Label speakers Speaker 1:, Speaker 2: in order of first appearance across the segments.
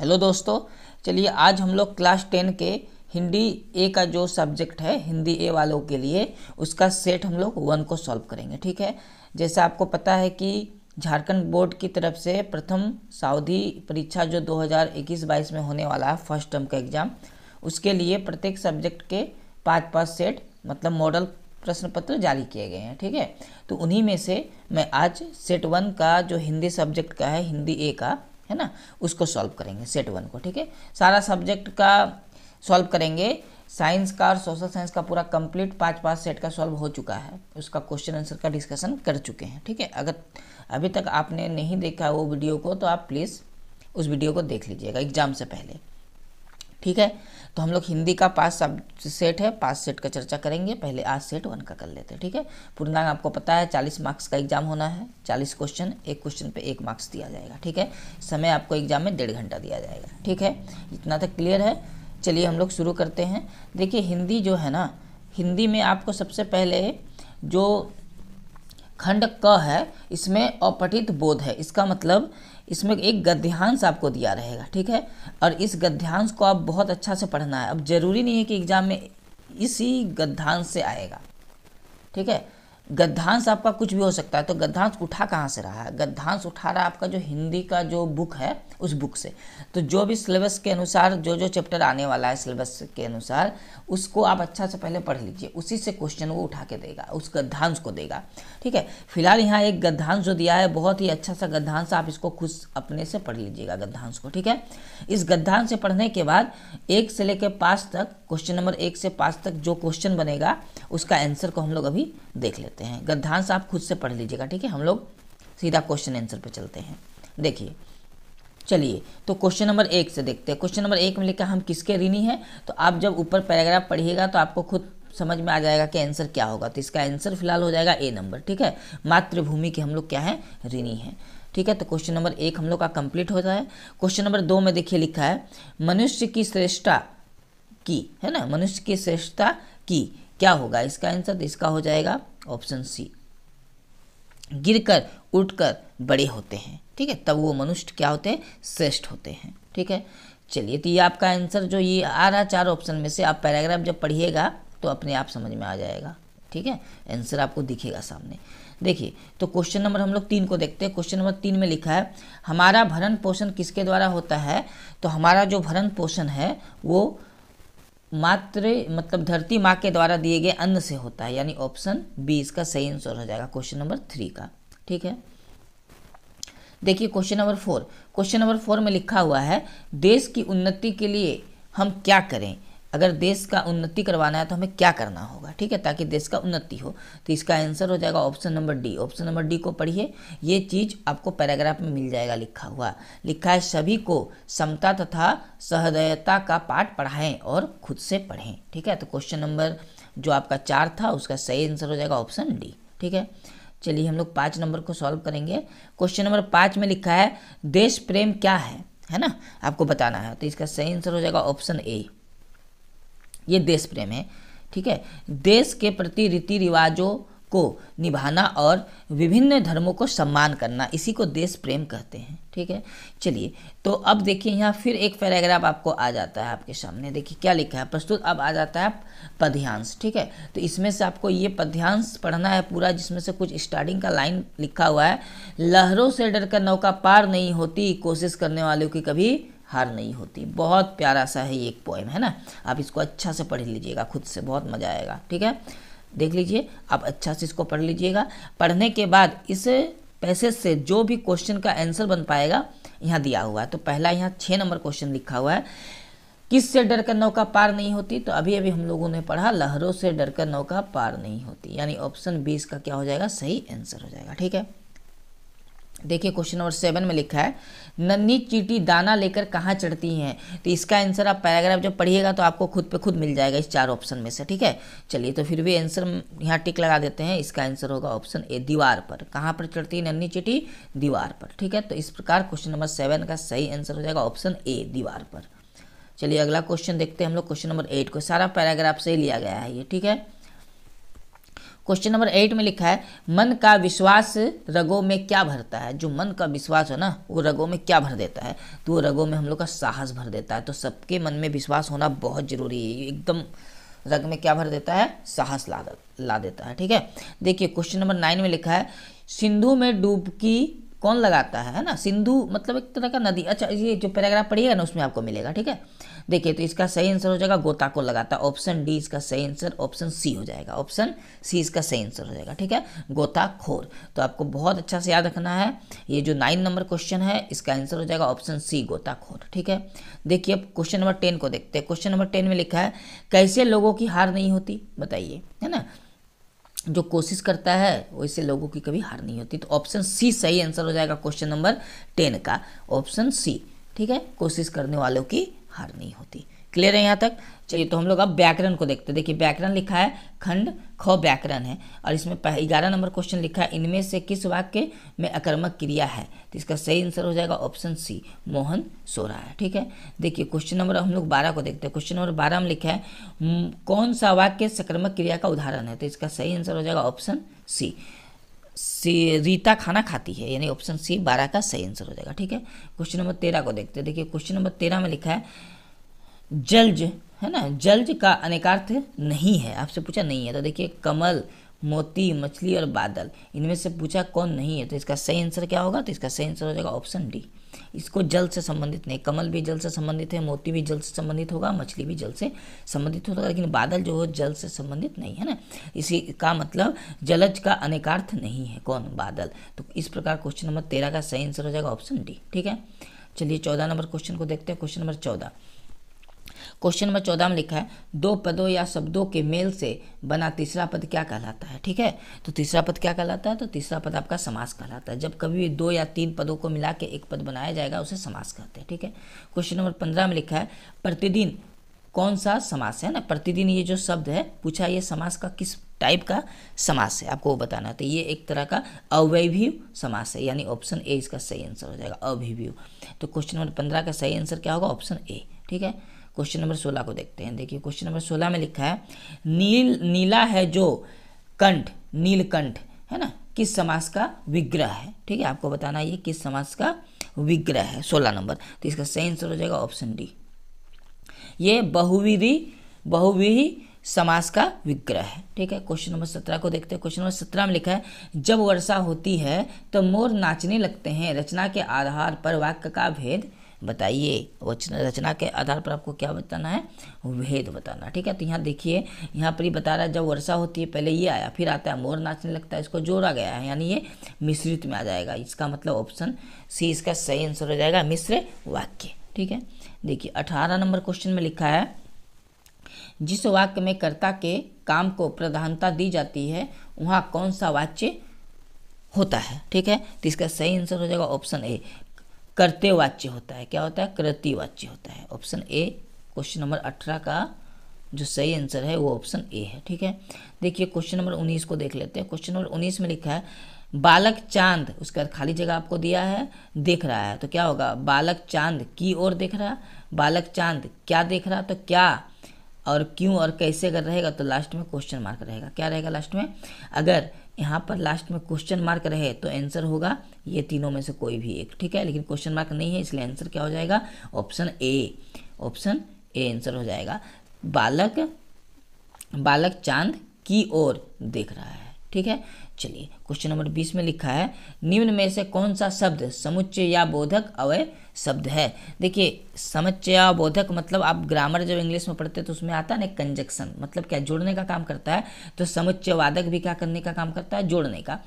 Speaker 1: hello दोस्तों चलिए आज हम लोग क्लास टेन के हिंदी ए का जो सब्जेक्ट है हिंदी ए वालों के लिए उसका सेट हम लोग वन को सॉल्व करेंगे ठीक है जैसे आपको पता है कि झारखंड बोर्ड की तरफ से प्रथम सावधि परीक्षा जो 2021-22 में होने वाला है फर्स्ट टर्म का एग्ज़ाम उसके लिए प्रत्येक सब्जेक्ट के पाँच पाँच सेट मतलब मॉडल प्रश्न पत्र जारी किए गए हैं ठीक है तो उन्हीं में से मैं आज सेट वन का जो हिंदी सब्जेक्ट का है हिंदी ए का है ना उसको सॉल्व करेंगे सेट वन को ठीक है सारा सब्जेक्ट का सॉल्व करेंगे साइंस का और सोशल साइंस का पूरा कंप्लीट पांच पांच सेट का सॉल्व हो चुका है उसका क्वेश्चन आंसर का डिस्कशन कर चुके हैं ठीक है अगर अभी तक आपने नहीं देखा वो वीडियो को तो आप प्लीज़ उस वीडियो को देख लीजिएगा एग्जाम से पहले ठीक है तो हम लोग हिंदी का पाँच सब सेट है पाँच सेट का चर्चा करेंगे पहले आज सेट वन का कर लेते हैं ठीक है पूर्णांग आपको पता है चालीस मार्क्स का एग्जाम होना है चालीस क्वेश्चन एक क्वेश्चन पे एक मार्क्स दिया जाएगा ठीक है समय आपको एग्जाम में डेढ़ घंटा दिया जाएगा ठीक है इतना तक क्लियर है चलिए हम लोग शुरू करते हैं देखिए हिंदी जो है ना हिंदी में आपको सबसे पहले जो खंड क है इसमें अपठित बोध है इसका मतलब इसमें एक गद्यांश आपको दिया रहेगा ठीक है और इस गद्यांश को आप बहुत अच्छा से पढ़ना है अब ज़रूरी नहीं है कि एग्ज़ाम में इसी गद्यांश से आएगा ठीक है गद्धांश आपका कुछ भी हो सकता है तो गद्धांश उठा कहाँ से रहा है गद्धांश उठा रहा आपका जो हिंदी का जो बुक है उस बुक से तो जो भी सिलेबस के अनुसार जो जो चैप्टर आने वाला है सिलेबस के अनुसार उसको आप अच्छा से पहले पढ़ लीजिए उसी से क्वेश्चन वो उठा के देगा उस गद्धांश को देगा ठीक है फिलहाल यहाँ एक गद्धांश जो दिया है बहुत ही अच्छा सा गद्धांश आप इसको खुद अपने से पढ़ लीजिएगा गद्धांश को ठीक है इस गद्धांश से पढ़ने के बाद एक से लेकर पाँच तक क्वेश्चन नंबर एक से पाँच तक जो क्वेश्चन बनेगा उसका आंसर को हम लोग अभी देख लेते हैं सकते हैं गद्धांश आप खुद से पढ़ लीजिएगा ठीक है हम लोग सीधा क्वेश्चन आंसर पे चलते हैं देखिए चलिए तो क्वेश्चन नंबर एक से देखते हैं क्वेश्चन नंबर एक में लिखा हम किसके ऋणी हैं तो आप जब ऊपर पैराग्राफ पढ़िएगा तो आपको खुद समझ में आ जाएगा कि आंसर क्या होगा तो इसका आंसर फिलहाल हो जाएगा ए नंबर ठीक है मातृभूमि के हम लोग क्या है ऋणी हैं ठीक है तो क्वेश्चन नंबर एक हम लोग का कंप्लीट होता है क्वेश्चन नंबर दो में देखिए लिखा है मनुष्य की श्रेष्ठता की है ना मनुष्य की श्रेष्ठता की क्या होगा इसका आंसर तो इसका हो जाएगा ऑप्शन सी गिरकर उठकर बड़े होते हैं ठीक है तब वो मनुष्य क्या होते हैं श्रेष्ठ होते हैं ठीक है चलिए तो ये आपका आंसर जो ये आ रहा चार ऑप्शन में से आप पैराग्राफ जब पढ़िएगा तो अपने आप समझ में आ जाएगा ठीक है आंसर आपको दिखेगा सामने देखिए तो क्वेश्चन नंबर हम लोग तीन को देखते हैं क्वेश्चन नंबर तीन में लिखा है हमारा भरण पोषण किसके द्वारा होता है तो हमारा जो भरण पोषण है वो मात्र मतलब धरती माँ के द्वारा दिए गए अन्न से होता है यानी ऑप्शन बी इसका सही आंसर हो जाएगा क्वेश्चन नंबर थ्री का ठीक है देखिए question number four question number four में लिखा हुआ है देश की उन्नति के लिए हम क्या करें अगर देश का उन्नति करवाना है तो हमें क्या करना होगा ठीक है ताकि देश का उन्नति हो तो इसका आंसर हो जाएगा option number D option number D को पढ़िए ये चीज़ आपको पैराग्राफ में मिल जाएगा लिखा हुआ लिखा है सभी को समता तथा सहृदयता का पाठ पढ़ाएं और खुद से पढ़ें ठीक है तो क्वेश्चन नंबर जो आपका चार था उसका सही आंसर हो जाएगा ऑप्शन डी ठीक है चलिए हम लोग पाँच नंबर को सॉल्व करेंगे क्वेश्चन नंबर पाँच में लिखा है देश प्रेम क्या है है ना आपको बताना है तो इसका सही आंसर हो जाएगा ऑप्शन ए ये देश प्रेम है ठीक है देश के प्रति रीति रिवाजों को निभाना और विभिन्न धर्मों को सम्मान करना इसी को देश प्रेम कहते हैं ठीक है चलिए तो अब देखिए यहाँ फिर एक पैराग्राफ आपको आ जाता है आपके सामने देखिए क्या लिखा है प्रस्तुत अब आ जाता है पद्यांश ठीक है तो इसमें से आपको ये पद्यांश पढ़ना है पूरा जिसमें से कुछ स्टार्टिंग का लाइन लिखा हुआ है लहरों से डर कर नौका पार नहीं होती कोशिश करने वालों की कभी हार नहीं होती बहुत प्यारा सा है ये एक पोएम है ना आप इसको अच्छा से पढ़ लीजिएगा खुद से बहुत मज़ा आएगा ठीक है देख लीजिए आप अच्छा से इसको पढ़ लीजिएगा पढ़ने के बाद इस पैसेज से जो भी क्वेश्चन का आंसर बन पाएगा यहाँ दिया हुआ है तो पहला यहाँ छः नंबर क्वेश्चन लिखा हुआ है किस से डर कर नौका पार नहीं होती तो अभी अभी हम लोगों ने पढ़ा लहरों से डर कर नौका पार नहीं होती यानी ऑप्शन बी इसका क्या हो जाएगा सही आंसर हो जाएगा ठीक है देखिए क्वेश्चन नंबर सेवन में लिखा है नन्ही चीटी दाना लेकर कहाँ चढ़ती हैं तो इसका आंसर आप पैराग्राफ जब पढ़िएगा तो आपको खुद पे खुद मिल जाएगा इस चार ऑप्शन में से ठीक है चलिए तो फिर भी आंसर यहाँ टिक लगा देते हैं इसका आंसर होगा ऑप्शन ए दीवार पर कहाँ पर चढ़ती है नन्ही चीटी दीवार पर ठीक है तो इस प्रकार क्वेश्चन नंबर सेवन का सही आंसर हो जाएगा ऑप्शन ए दीवार पर चलिए अगला क्वेश्चन देखते हैं हम लोग क्वेश्चन नंबर एट को सारा पैराग्राफ से ही लिया गया है ये ठीक है क्वेश्चन नंबर एट में लिखा है मन का विश्वास रगों में क्या भरता है जो मन का विश्वास है ना वो रगों में क्या भर देता है तो वो रगों में हम लोग का साहस भर देता है तो सबके मन में विश्वास होना बहुत ज़रूरी है एकदम रग में क्या भर देता है साहस ला ला देता है ठीक है देखिए क्वेश्चन नंबर नाइन में लिखा है सिंधु में डूबकी कौन लगाता है ना सिंधु मतलब एक तरह का नदी अच्छा ये जो पैराग्राफ पढ़िएगा ना उसमें आपको मिलेगा ठीक है देखिए तो इसका सही आंसर हो जाएगा गोता को लगाता ऑप्शन डी इसका सही आंसर ऑप्शन सी हो जाएगा ऑप्शन सी इसका सही आंसर हो जाएगा ठीक है गोताखोर तो आपको बहुत अच्छा से याद रखना है ये जो नाइन नंबर क्वेश्चन है इसका आंसर हो जाएगा ऑप्शन सी गोताखोर ठीक है देखिए अब क्वेश्चन नंबर टेन को देखते हैं क्वेश्चन नंबर टेन में लिखा है कैसे लोगों की हार नहीं होती बताइए है ना जो कोशिश करता है वैसे लोगों की कभी हार नहीं होती तो ऑप्शन सी सही आंसर हो जाएगा क्वेश्चन नंबर टेन का ऑप्शन सी ठीक है कोशिश करने वालों की हार नहीं होती क्लियर है यहाँ तक चलिए तो हम लोग अब व्याकरण को देखते हैं देखिए व्याकरण लिखा है खंड ख व्याकरण है और इसमें ग्यारह नंबर क्वेश्चन लिखा है इनमें से किस वाक्य में अकर्मक क्रिया है तो इसका सही आंसर हो जाएगा ऑप्शन सी मोहन सो रहा है ठीक है देखिए क्वेश्चन नंबर हम लोग बारह को देखते हैं क्वेश्चन नंबर बारह में लिखा है कौन सा वाक्य सकर्मक क्रिया का उदाहरण है तो इसका सही आंसर हो जाएगा ऑप्शन सी से रीता खाना खाती है यानी ऑप्शन सी बारह का सही आंसर हो जाएगा ठीक है क्वेश्चन नंबर तेरह को देखते हैं देखिए क्वेश्चन नंबर तेरह में लिखा है जल्ज है ना जल्ज का अनेकार्थ नहीं है आपसे पूछा नहीं है तो देखिए कमल मोती मछली और बादल इनमें से पूछा कौन नहीं है तो इसका सही आंसर क्या होगा तो इसका सही आंसर हो जाएगा ऑप्शन डी इसको जल से संबंधित नहीं कमल भी जल से संबंधित है मोती भी जल से संबंधित होगा मछली भी जल से संबंधित होगा लेकिन बादल जो हो जल से संबंधित नहीं है ना इसी का मतलब जलज का अनेकार्थ नहीं है कौन बादल तो इस प्रकार क्वेश्चन नंबर तेरह का सही आंसर हो जाएगा ऑप्शन डी ठीक है चलिए चौदह नंबर क्वेश्चन को देखते हैं क्वेश्चन नंबर चौदह क्वेश्चन नंबर चौदह में लिखा है दो पदों या शब्दों के मेल से बना तीसरा पद क्या कहलाता है ठीक है तो तीसरा पद क्या कहलाता है तो तीसरा पद आपका समास कहलाता है जब कभी भी दो या तीन पदों को मिला के एक पद बनाया जाएगा उसे समास कहते हैं ठीक है क्वेश्चन नंबर पंद्रह में लिखा है प्रतिदिन कौन सा समास है ना प्रतिदिन ये जो शब्द है पूछा ये समास का किस टाइप का समास है आपको वो बताना तो ये एक तरह का अवैभ्यू समास है यानी ऑप्शन ए इसका सही आंसर हो जाएगा अभिव्यू तो क्वेश्चन नंबर पंद्रह का सही आंसर क्या होगा ऑप्शन ए ठीक है क्वेश्चन नंबर सोलह को देखते हैं देखिए क्वेश्चन नंबर सोलह में लिखा है नील नीला है जो कंठ नीलकंठ है ना किस समास का विग्रह है ठीक है आपको बताना ये किस समास का विग्रह है सोलह नंबर तो इसका सही आंसर हो जाएगा ऑप्शन डी ये बहुविधि बहुविधि समास का विग्रह है ठीक है क्वेश्चन नंबर सत्रह को देखते हैं क्वेश्चन नंबर सत्रह में लिखा है जब वर्षा होती है तो मोर नाचने लगते हैं रचना के आधार पर वाक्य का भेद बताइए वचन रचना के आधार पर आपको क्या बताना है भेद बताना ठीक है तो यहाँ देखिए यहाँ पर ही बता रहा है जब वर्षा होती है पहले ये आया फिर आता है मोर नाचने लगता है इसको जोड़ा गया है यानी ये मिश्रित में आ जाएगा इसका मतलब ऑप्शन सी इसका सही आंसर हो जाएगा मिश्र वाक्य ठीक है देखिए अठारह नंबर क्वेश्चन में लिखा है जिस वाक्य में कर्ता के काम को प्रधानता दी जाती है वहाँ कौन सा वाच्य होता है ठीक है तो इसका सही आंसर हो जाएगा ऑप्शन ए करते वाच्य होता है क्या होता है कृति वाच्य होता है ऑप्शन ए क्वेश्चन नंबर अठारह का जो सही आंसर है वो ऑप्शन ए है ठीक है देखिए क्वेश्चन नंबर उन्नीस को देख लेते हैं क्वेश्चन नंबर उन्नीस में लिखा है बालक चांद उसके बाद खाली जगह आपको दिया है देख रहा है तो क्या होगा बालक चांद की ओर देख रहा बालक चांद क्या देख रहा तो क्या और क्यों और कैसे अगर रहेगा तो लास्ट में क्वेश्चन मार्क रहेगा क्या रहेगा लास्ट में अगर यहाँ पर लास्ट में क्वेश्चन मार्क रहे तो आंसर होगा ये तीनों में से कोई भी एक ठीक है लेकिन क्वेश्चन मार्क नहीं है इसलिए आंसर क्या हो जाएगा option A option A answer हो जाएगा बालक बालक चांद की ओर देख रहा है ठीक है चलिए क्वेश्चन नंबर बीस में लिखा है निम्न में से कौन सा शब्द समुच्चय या बोधक अवय शब्द है देखिए समुच्चय बोधक मतलब आप ग्रामर जब इंग्लिश में पढ़ते हैं तो उसमें आता है ना कंजक्शन मतलब क्या जोड़ने का काम करता है तो समुच्चय वादक भी क्या करने का काम करता है जोड़ने का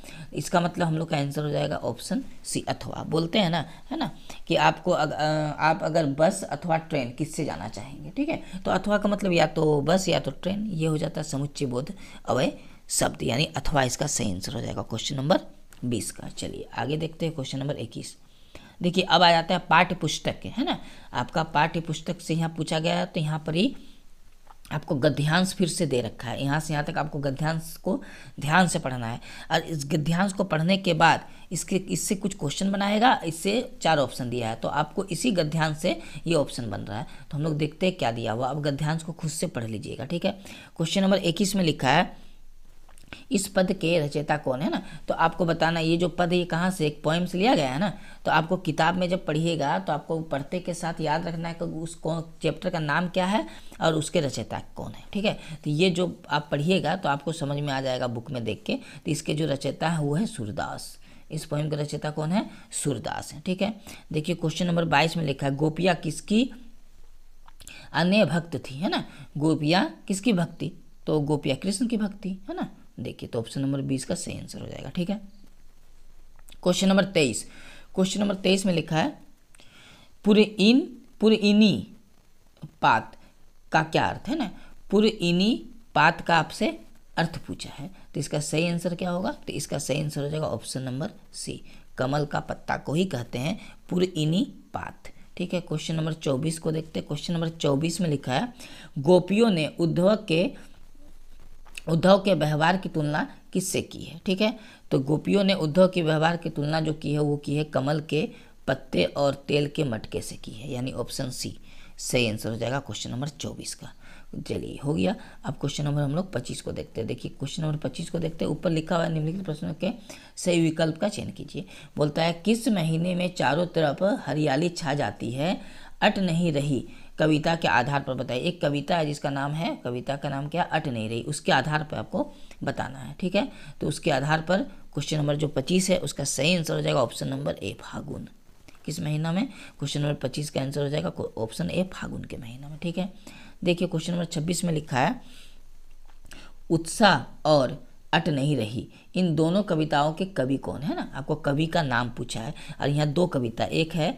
Speaker 1: इसका मतलब हम लोग का आंसर हो जाएगा ऑप्शन सी अथवा बोलते हैं ना है ना कि आपको अग, आप अगर बस अथवा ट्रेन किससे जाना चाहेंगे ठीक है तो अथवा का मतलब या तो बस या तो ट्रेन ये हो जाता है समुच्चय बोध अवय शब्द यानी अथवा इसका सही आंसर हो जाएगा क्वेश्चन नंबर बीस का चलिए आगे देखते हैं क्वेश्चन नंबर इक्कीस देखिए अब आ जाता है पाठ्य पुस्तक के है ना आपका पाठ्य पुस्तक से यहाँ पूछा गया है तो यहाँ पर ही आपको गद्यांश फिर से दे रखा है यहाँ से यहाँ तक आपको गद्यांश को ध्यान से पढ़ना है और इस गद्यांश को पढ़ने के बाद इसके इससे कुछ क्वेश्चन बनाएगा इससे चार ऑप्शन दिया है तो आपको इसी गद्यांश से ये ऑप्शन बन रहा है तो हम लोग देखते हैं क्या दिया हुआ अब गद्यांश को खुद से पढ़ लीजिएगा ठीक है क्वेश्चन नंबर इक्कीस में लिखा है इस पद के रचयिता कौन है ना तो आपको बताना ये जो पद ये कहाँ से एक पोएम से लिया गया है ना तो आपको किताब में जब पढ़िएगा तो आपको पढ़ते के साथ याद रखना है कि उस कौन चैप्टर का नाम क्या है और उसके रचयिता कौन है ठीक है तो ये जो आप पढ़िएगा तो आपको समझ में आ जाएगा बुक में देख के तो इसके जो रचयिता है वो है सूरदास इस पोएम का रचयिता कौन है सूरदास है ठीक है देखिए क्वेश्चन नंबर बाईस में लिखा है गोपिया किसकी अन्य भक्त थी है ना गोपिया किसकी भक्ति तो गोपिया कृष्ण की भक्ति है ना देखिए तो ऑप्शन नंबर बीस का सही आंसर हो जाएगा ठीक है क्वेश्चन नंबर तेईस क्वेश्चन नंबर तेईस में लिखा है पूरे इन पूरे इनी पात का क्या अर्थ है ना पूरे इनी पात का आपसे अर्थ पूछा है तो इसका सही आंसर क्या होगा तो इसका सही आंसर हो जाएगा ऑप्शन नंबर सी कमल का पत्ता को ही कहते हैं पूरे इनी पात ठीक है क्वेश्चन नंबर चौबीस को देखते हैं क्वेश्चन नंबर चौबीस में लिखा है गोपियों ने उद्धव के उद्धव के व्यवहार की तुलना किससे की है ठीक है तो गोपियों ने उद्धव के व्यवहार की तुलना जो की है वो की है कमल के पत्ते और तेल के मटके से की है यानी ऑप्शन सी सही आंसर हो जाएगा क्वेश्चन नंबर चौबीस का चलिए हो गया अब क्वेश्चन नंबर हम लोग पच्चीस को देखते हैं देखिए क्वेश्चन नंबर पच्चीस को देखते हैं ऊपर लिखा हुआ है निम्नलिखित प्रश्नों के सही विकल्प का चयन कीजिए बोलता है किस महीने में चारों तरफ हरियाली छा जाती है अट नहीं रही कविता के आधार पर बताइए एक कविता है जिसका नाम है कविता का नाम क्या अट नहीं रही उसके आधार पर आपको बताना है ठीक है तो उसके आधार पर क्वेश्चन नंबर जो पच्चीस है उसका सही आंसर हो जाएगा ऑप्शन नंबर ए फागुन किस महीना में क्वेश्चन नंबर पच्चीस का आंसर हो जाएगा ऑप्शन ए फागुन के महीना में ठीक है देखिए क्वेश्चन नंबर छब्बीस में लिखा है उत्साह और अट नहीं रही इन दोनों कविताओं के कवि कौन है ना आपको कवि का नाम पूछा है और यहाँ दो कविता एक है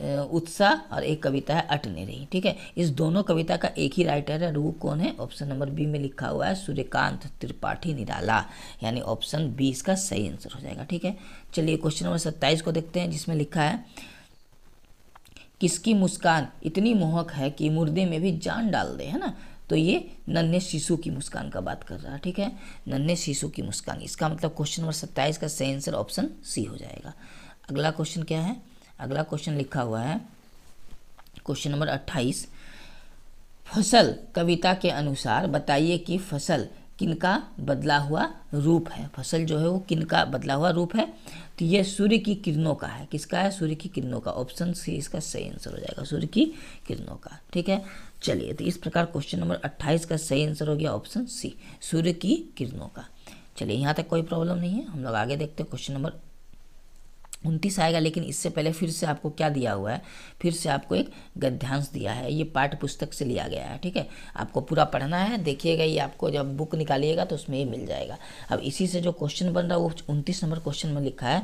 Speaker 1: उत्साह और एक कविता है अटने रही ठीक है इस दोनों कविता का एक ही राइटर है रूप कौन है ऑप्शन नंबर बी में लिखा हुआ है सूर्यकांत त्रिपाठी निराला यानी ऑप्शन बी इसका सही आंसर हो जाएगा ठीक है चलिए क्वेश्चन नंबर सत्ताईस को देखते हैं जिसमें लिखा है किसकी मुस्कान इतनी मोहक है कि मुर्दे में भी जान डाल दे है ना तो ये नन्हे शिशु की मुस्कान का बात कर रहा है ठीक है नन्हे शिशु की मुस्कान इसका मतलब क्वेश्चन नंबर सत्ताईस का सही आंसर ऑप्शन सी हो जाएगा अगला क्वेश्चन क्या है अगला क्वेश्चन लिखा हुआ है क्वेश्चन नंबर अट्ठाईस फसल कविता के अनुसार बताइए कि फसल किनका बदला हुआ रूप है फसल जो है वो किनका बदला हुआ रूप है तो ये सूर्य की किरणों का है किसका है सूर्य की किरणों का ऑप्शन सी इसका सही आंसर हो जाएगा सूर्य की किरणों का ठीक है चलिए तो इस प्रकार क्वेश्चन नंबर अट्ठाईस का सही आंसर हो गया ऑप्शन सी सूर्य की किरणों का चलिए यहाँ तक कोई प्रॉब्लम नहीं है हम लोग आगे देखते हैं क्वेश्चन नंबर उनतीस आएगा लेकिन इससे पहले फिर से आपको क्या दिया हुआ है फिर से आपको एक गद्यांश दिया है ये पाठ पुस्तक से लिया गया है ठीक है आपको पूरा पढ़ना है देखिएगा ये आपको जब बुक निकालिएगा तो उसमें ये मिल जाएगा अब इसी से जो क्वेश्चन बन रहा है वो उनतीस नंबर क्वेश्चन में लिखा है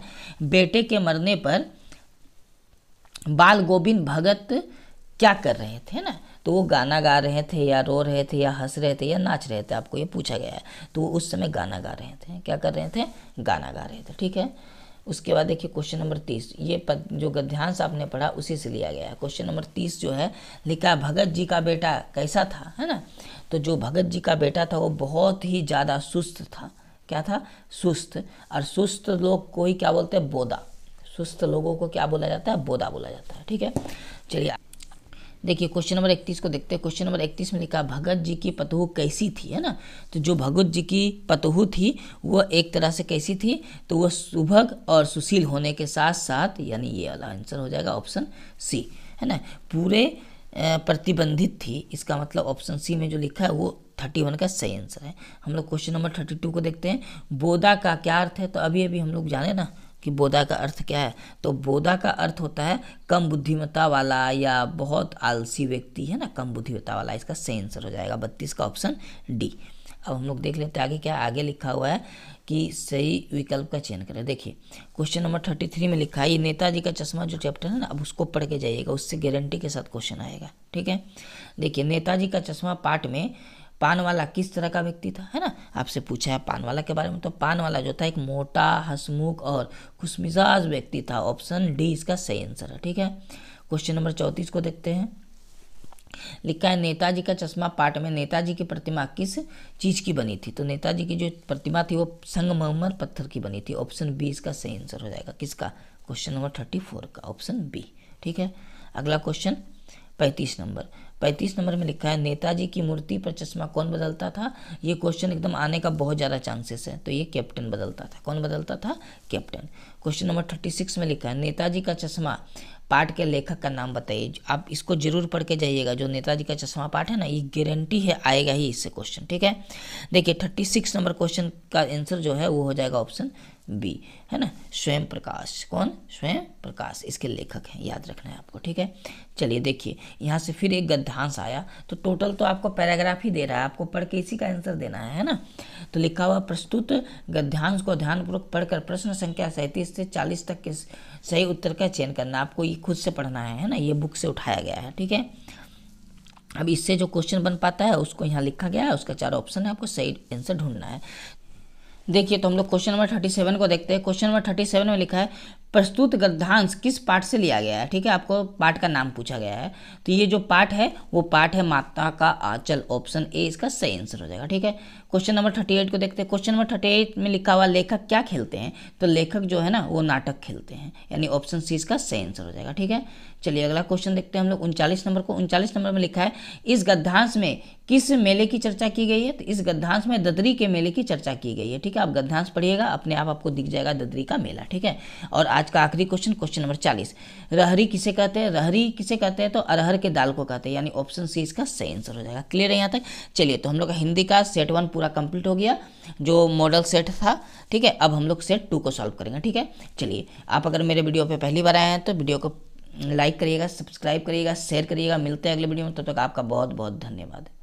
Speaker 1: बेटे के मरने पर बाल गोविंद भगत क्या कर रहे थे ना तो वो गाना गा रहे थे या रो रहे थे या हंस रहे थे या नाच रहे थे आपको ये पूछा गया है तो वो उस समय गाना गा रहे थे क्या कर रहे थे गाना गा रहे थे ठीक है उसके बाद देखिए क्वेश्चन नंबर तीस ये पद जो गद्यांश आपने पढ़ा उसी से लिया गया है क्वेश्चन नंबर तीस जो है लिखा भगत जी का बेटा कैसा था है ना तो जो भगत जी का बेटा था वो बहुत ही ज़्यादा सुस्त था क्या था सुस्त और सुस्त लोग को ही क्या बोलते हैं बोदा सुस्त लोगों को क्या बोला जाता है बोदा बोला जाता है ठीक है चलिए देखिए क्वेश्चन नंबर इकतीस को देखते हैं क्वेश्चन नंबर इकतीस में लिखा भगत जी की पतहू कैसी थी है ना तो जो भगत जी की पतहू थी वह एक तरह से कैसी थी तो वह सुभग और सुशील होने के साथ साथ यानी ये वाला आंसर हो जाएगा ऑप्शन सी है ना पूरे प्रतिबंधित थी इसका मतलब ऑप्शन सी में जो लिखा है वो थर्टी वन का सही आंसर है हम लोग क्वेश्चन नंबर थर्टी टू को देखते हैं बोदा का क्या अर्थ है तो अभी अभी हम लोग जाने ना कि बोधा का अर्थ क्या है तो बोधा का अर्थ होता है कम बुद्धिमत्ता वाला या बहुत आलसी व्यक्ति है ना कम बुद्धिमत्ता वाला इसका सही आंसर हो जाएगा बत्तीस का ऑप्शन डी अब हम लोग देख लेते हैं आगे क्या आगे लिखा हुआ है कि सही विकल्प का चयन करें देखिए क्वेश्चन नंबर थर्टी थ्री में लिखा है ये नेताजी का चश्मा जो चैप्टर है ना अब उसको पढ़ के जाइएगा उससे गारंटी के साथ क्वेश्चन आएगा ठीक है देखिए नेताजी का चश्मा पार्ट में पान वाला किस तरह का व्यक्ति था है ना आपसे पूछा है पान वाला के बारे में तो पान वाला जो था एक मोटा हसमुख और खुशमिजाज व्यक्ति था ऑप्शन डी इसका सही आंसर है ठीक है क्वेश्चन नंबर चौंतीस को देखते हैं लिखा है नेताजी का चश्मा पाठ में नेताजी की प्रतिमा किस चीज़ की बनी थी तो नेताजी की जो प्रतिमा थी वो संगमरमर पत्थर की बनी थी ऑप्शन बी इसका सही आंसर हो जाएगा किसका क्वेश्चन नंबर थर्टी फोर का ऑप्शन बी ठीक है अगला क्वेश्चन पैंतीस नंबर पैंतीस नंबर में लिखा है नेताजी की मूर्ति पर चश्मा कौन बदलता था ये क्वेश्चन एकदम आने का बहुत ज़्यादा चांसेस है तो ये कैप्टन बदलता था कौन बदलता था captain question number thirty six में लिखा है नेताजी का चश्मा पाठ के लेखक का नाम बताइए आप इसको जरूर पढ़ के जाइएगा जो नेताजी का चश्मा पाठ है ना ये गारंटी है आएगा ही इससे क्वेश्चन ठीक है देखिए थर्टी सिक्स नंबर क्वेश्चन का आंसर जो है वो हो जाएगा ऑप्शन बी है ना स्वयं प्रकाश कौन स्वयं प्रकाश इसके लेखक हैं याद रखना है आपको ठीक है चलिए देखिए यहाँ से फिर एक गद्यांश आया तो टोटल तो आपको पैराग्राफ ही दे रहा है आपको पढ़ के इसी का आंसर देना है है ना तो लिखा हुआ प्रस्तुत गद्यांश को ध्यानपूर्वक पढ़कर प्रश्न संख्या सैंतीस से चालीस तक के सही उत्तर का चयन करना आपको ये खुद से पढ़ना है, है ना ये बुक से उठाया गया है ठीक है अब इससे जो क्वेश्चन बन पाता है उसको यहाँ लिखा गया है उसका चार ऑप्शन है आपको सही आंसर ढूंढना है देखिए तो हम लोग क्वेश्चन नंबर थर्टी सेवन को देखते हैं क्वेश्चन नंबर थर्टी सेवन में लिखा है प्रस्तुत गद्यांश किस पाठ से लिया गया है ठीक है आपको पाठ का नाम पूछा गया है तो ये जो पाठ है वो पाठ है माता का आंचल ऑप्शन ए इसका सही आंसर हो जाएगा ठीक है क्वेश्चन नंबर थर्टी एट को देखते हैं क्वेश्चन नंबर थर्टी एट में लिखा हुआ लेखक क्या खेलते हैं तो लेखक जो है ना वो नाटक खेलते हैं यानी ऑप्शन सी इसका सही आंसर हो जाएगा ठीक है चलिए अगला क्वेश्चन देखते हैं हम लोग उनचालीस नंबर को उनचालीस नंबर में लिखा है इस गद्यांश में किस मेले की चर्चा की गई है तो इस गद्यांश में ददरी के मेले की चर्चा की गई है ठीक है आप गद्यांश पढ़िएगा अपने आप आपको दिख जाएगा ददरी का मेला ठीक है और आज का आखिरी क्वेश्चन क्वेश्चन नंबर चालीस रहरी किसे कहते हैं रहरी किसे कहते हैं तो अरहर के दाल को कहते हैं यानी ऑप्शन सी इसका सही आंसर हो जाएगा क्लियर है यहाँ तक चलिए तो हम लोग का हिंदी का सेट वन पूरा कंप्लीट हो गया जो मॉडल सेट था ठीक है अब हम लोग सेट टू को सॉल्व करेंगे ठीक है चलिए आप अगर मेरे वीडियो पर पहली बार आए हैं तो वीडियो को लाइक करिएगा सब्सक्राइब करिएगा शेयर करिएगा मिलते हैं अगले वीडियो में तब तो तक तो आपका बहुत बहुत धन्यवाद